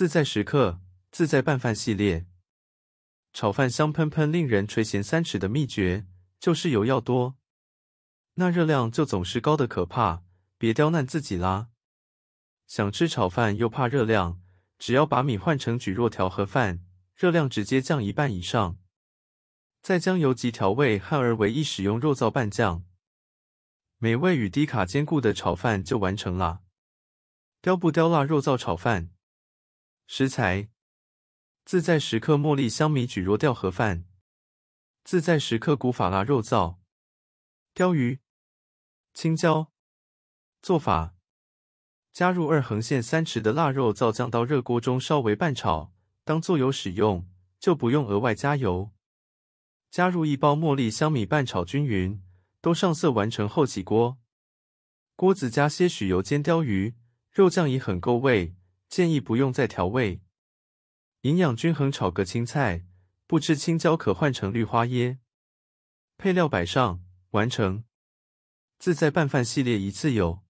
自在时刻，自在拌饭系列，炒饭香喷喷，令人垂涎三尺的秘诀就是油要多，那热量就总是高的可怕。别刁难自己啦，想吃炒饭又怕热量，只要把米换成蒟蒻条和饭，热量直接降一半以上。再将油及调味汉而为一，使用肉燥拌酱，美味与低卡兼顾的炒饭就完成啦。刁不刁辣肉燥炒饭。食材：自在时刻茉莉香米举若钓盒饭，自在时刻古法腊肉燥，鲷鱼，青椒。做法：加入二横线三尺的腊肉燥，酱到热锅中稍微拌炒，当做油使用，就不用额外加油。加入一包茉莉香米拌炒均匀，都上色完成后起锅。锅子加些许油煎鲷鱼，肉酱已很够味。建议不用再调味，营养均衡炒个青菜，不吃青椒可换成绿花椰，配料摆上，完成。自在拌饭系列一次有。